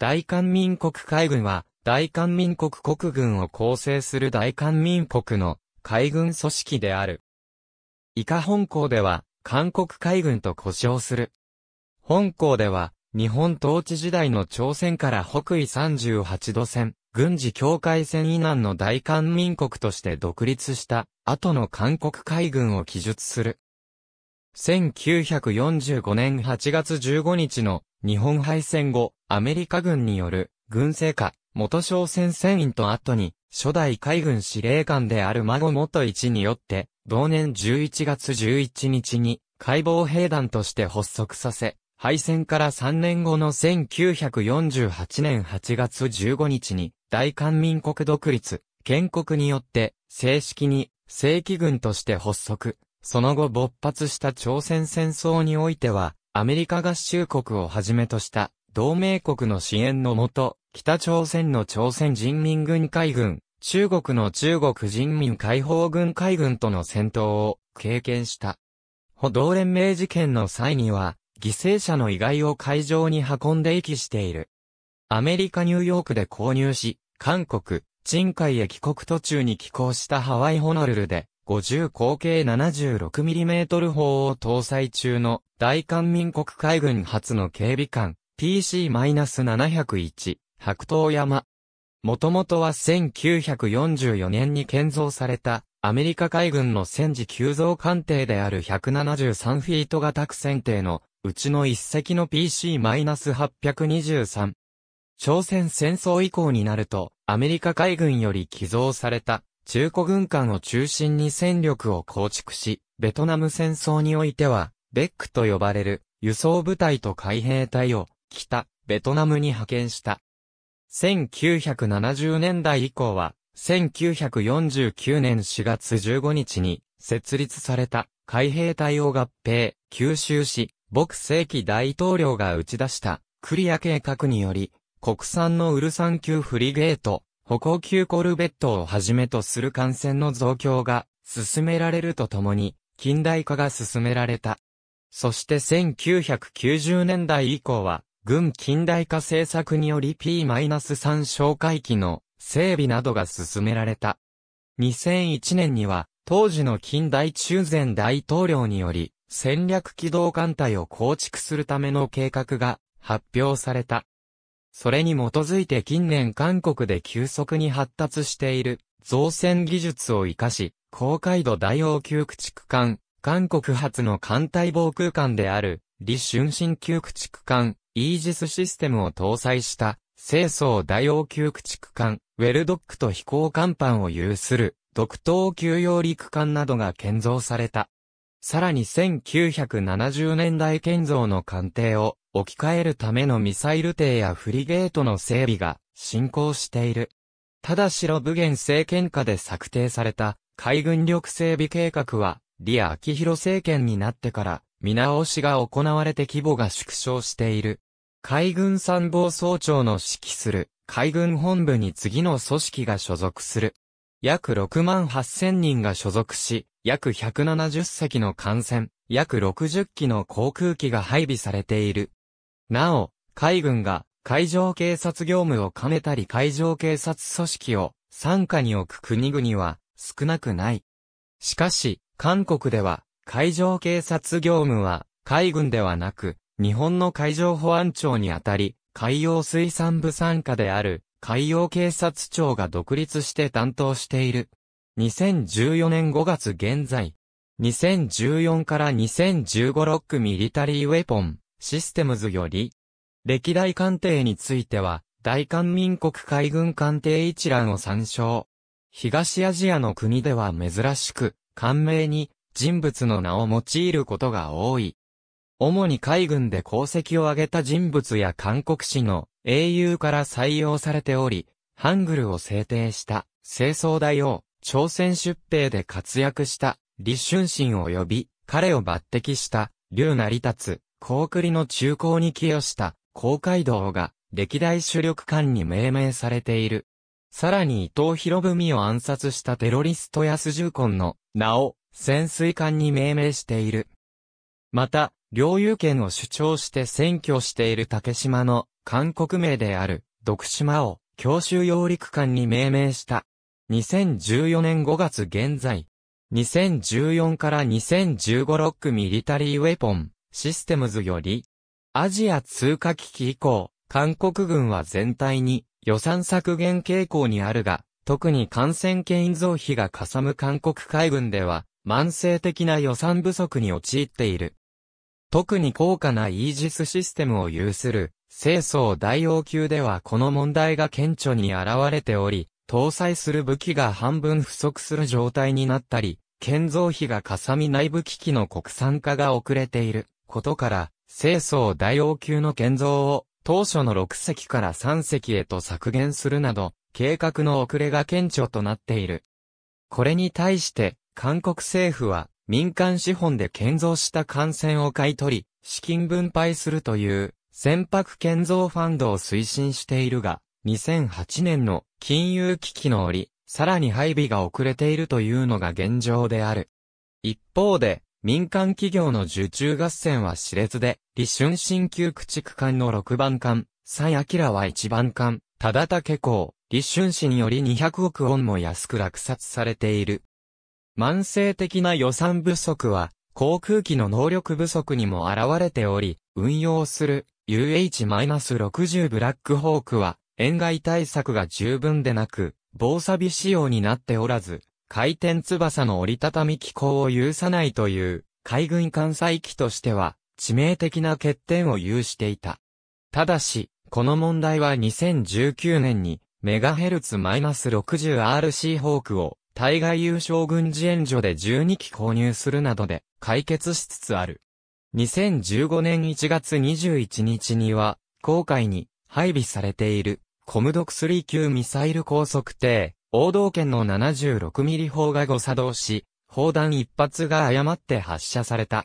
大韓民国海軍は、大韓民国国軍を構成する大韓民国の海軍組織である。以下本校では、韓国海軍と呼称する。本校では、日本統治時代の朝鮮から北緯38度線、軍事境界線以南の大韓民国として独立した、後の韓国海軍を記述する。1945年8月15日の日本敗戦後、アメリカ軍による軍政下、元商戦船員と後に、初代海軍司令官である孫元一によって、同年11月11日に解剖兵団として発足させ、敗戦から3年後の1948年8月15日に、大韓民国独立、建国によって、正式に正規軍として発足。その後勃発した朝鮮戦争においては、アメリカ合衆国をはじめとした同盟国の支援のもと、北朝鮮の朝鮮人民軍海軍、中国の中国人民解放軍海軍との戦闘を経験した。歩道連盟事件の際には、犠牲者の遺骸を会場に運んで遺棄している。アメリカニューヨークで購入し、韓国、陳海へ帰国途中に寄港したハワイホノルルで、50口径 76mm 砲を搭載中の大韓民国海軍初の警備艦 PC-701 白桃山。もともとは1944年に建造されたアメリカ海軍の戦時急増艦艇である173フィート型苦戦艇のうちの一隻の PC-823。朝鮮戦争以降になるとアメリカ海軍より寄贈された中古軍艦を中心に戦力を構築し、ベトナム戦争においては、ベックと呼ばれる輸送部隊と海兵隊を北、ベトナムに派遣した。1970年代以降は、1949年4月15日に設立された海兵隊を合併、吸収し、牧世紀大統領が打ち出したクリア計画により、国産のウルサン級フリゲート、歩行級コルベットをはじめとする艦船の増強が進められるとともに、近代化が進められた。そして1990年代以降は、軍近代化政策により P-3 哨戒機の整備などが進められた。2001年には、当時の近代中前大統領により、戦略機動艦隊を構築するための計画が発表された。それに基づいて近年韓国で急速に発達している造船技術を活かし、高海度大王級駆逐艦、韓国発の艦隊防空艦である、李春新級駆逐艦、イージスシステムを搭載した、清掃大王級駆逐艦、ウェルドックと飛行甲板を有する、独島級用陸艦などが建造された。さらに1970年代建造の艦艇を、置き換えるためのミサイル艇やフリゲートの整備が進行している。ただしロブゲン政権下で策定された海軍力整備計画は、リア・秋広政権になってから、見直しが行われて規模が縮小している。海軍参謀総長の指揮する海軍本部に次の組織が所属する。約6万8000人が所属し、約170隻の艦船、約60機の航空機が配備されている。なお、海軍が海上警察業務を兼ねたり海上警察組織を参加に置く国々は少なくない。しかし、韓国では海上警察業務は海軍ではなく、日本の海上保安庁にあたり、海洋水産部参加である海洋警察庁が独立して担当している。2014年5月現在、2014から2015ロックミリタリーウェポン、システムズより、歴代艦艇については、大韓民国海軍艦艇一覧を参照。東アジアの国では珍しく、艦名に人物の名を用いることが多い。主に海軍で功績を挙げた人物や韓国史の英雄から採用されており、ハングルを制定した清掃大王、朝鮮出兵で活躍した李春心及び彼を抜擢した劉成立、高栗の中高に寄与した高街道が歴代主力艦に命名されている。さらに伊藤博文を暗殺したテロリスト安重根の名を潜水艦に命名している。また、領有権を主張して占拠している竹島の韓国名である徳島を強襲揚陸艦に命名した。2014年5月現在、2014から2015ロックミリタリーウェポン、システムズより、アジア通貨危機以降、韓国軍は全体に予算削減傾向にあるが、特に感染権増費がかさむ韓国海軍では、慢性的な予算不足に陥っている。特に高価なイージスシステムを有する、清掃大王級ではこの問題が顕著に現れており、搭載する武器が半分不足する状態になったり、建造費がかさみ内部機器の国産化が遅れている。ことから、清掃大王級の建造を当初の6隻から3隻へと削減するなど、計画の遅れが顕著となっている。これに対して、韓国政府は民間資本で建造した艦船を買い取り、資金分配するという船舶建造ファンドを推進しているが、2008年の金融危機の折、さらに配備が遅れているというのが現状である。一方で、民間企業の受注合戦は熾烈で、李春新旧駆逐艦の6番艦、蔡明は1番艦、忠武港、李春新より200億ウォンも安く落札されている。慢性的な予算不足は、航空機の能力不足にも現れており、運用する UH-60 ブラックホークは、塩害対策が十分でなく、防錆仕様になっておらず、回転翼の折りたたみ機構を有さないという、海軍艦載機としては、致命的な欠点を有していた。ただし、この問題は2019年に、メガヘルツ -60RC ホークを、対外優勝軍事援助で12機購入するなどで、解決しつつある。2015年1月21日には、航海に配備されている、コムドク3級ミサイル高速艇、王道圏の76ミリ砲が誤作動し、砲弾一発が誤って発射された。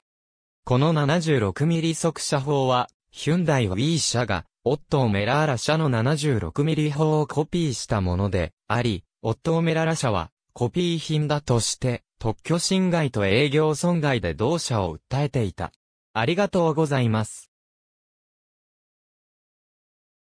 この76ミリ速射砲は、ヒュンダイシ社が、オットーメラーラ社の76ミリ砲をコピーしたもので、あり、オットーメラーラ社は、コピー品だとして、特許侵害と営業損害で同社を訴えていた。ありがとうございます。